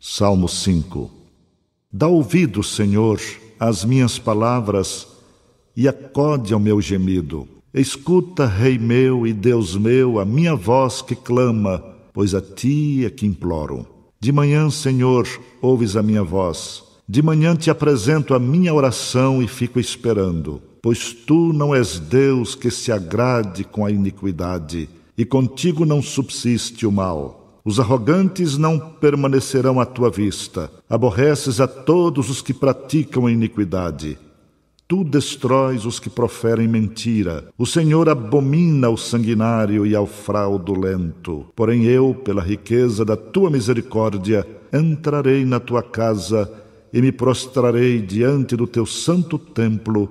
Salmo 5 Dá ouvido, Senhor, às minhas palavras e acode ao meu gemido. Escuta, Rei meu e Deus meu, a minha voz que clama, pois a ti é que imploro. De manhã, Senhor, ouves a minha voz. De manhã te apresento a minha oração e fico esperando, pois tu não és Deus que se agrade com a iniquidade, e contigo não subsiste o mal. Os arrogantes não permanecerão à tua vista. Aborreces a todos os que praticam a iniquidade. Tu destróis os que proferem mentira. O Senhor abomina ao sanguinário e ao fraudulento. Porém, eu, pela riqueza da tua misericórdia, entrarei na tua casa e me prostrarei diante do teu santo templo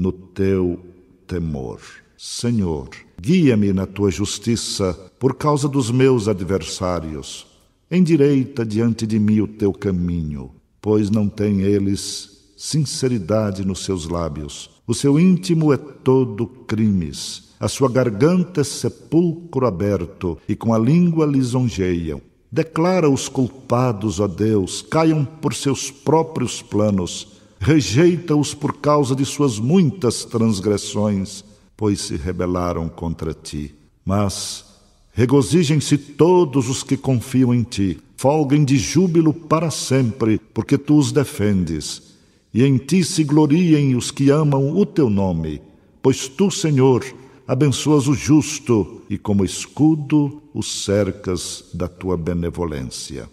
no teu temor. Senhor, Guia-me na tua justiça por causa dos meus adversários. Endireita diante de mim o teu caminho, pois não têm eles sinceridade nos seus lábios. O seu íntimo é todo crimes. A sua garganta é sepulcro aberto, e com a língua lisonjeiam. Declara os culpados, ó Deus, caiam por seus próprios planos. Rejeita-os por causa de suas muitas transgressões pois se rebelaram contra ti. Mas regozijem-se todos os que confiam em ti, folguem de júbilo para sempre, porque tu os defendes. E em ti se gloriem os que amam o teu nome, pois tu, Senhor, abençoas o justo e, como escudo, o cercas da tua benevolência.